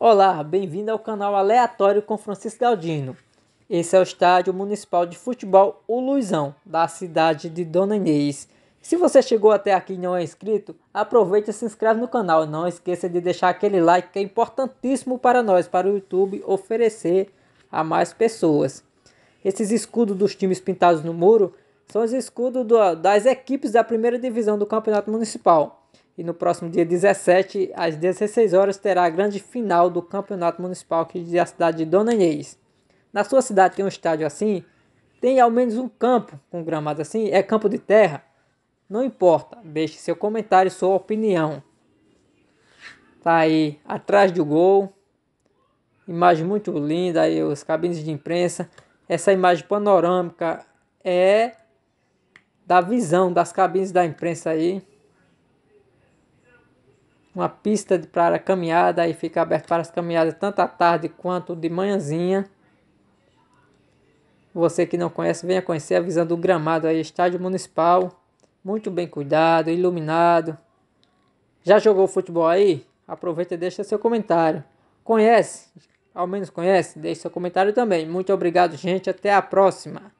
Olá, bem-vindo ao canal Aleatório com Francisco Galdino. Esse é o estádio municipal de futebol O Luizão, da cidade de Dona Inês. Se você chegou até aqui e não é inscrito, aproveite e se inscreve no canal. Não esqueça de deixar aquele like que é importantíssimo para nós, para o YouTube oferecer a mais pessoas. Esses escudos dos times pintados no muro são os escudos das equipes da primeira divisão do Campeonato Municipal. E no próximo dia 17, às 16 horas, terá a grande final do Campeonato Municipal que diz a cidade de Dona Inês. Na sua cidade tem um estádio assim? Tem ao menos um campo com gramado assim? É campo de terra? Não importa, deixe seu comentário, sua opinião. Tá aí, atrás do gol. Imagem muito linda aí, os cabines de imprensa. Essa imagem panorâmica é da visão das cabines da imprensa aí uma pista para caminhada e fica aberto para as caminhadas tanto à tarde quanto de manhãzinha. Você que não conhece, venha conhecer a visão do gramado aí, estádio municipal, muito bem cuidado, iluminado. Já jogou futebol aí? Aproveita e deixa seu comentário. Conhece? Ao menos conhece? Deixe seu comentário também. Muito obrigado, gente. Até a próxima.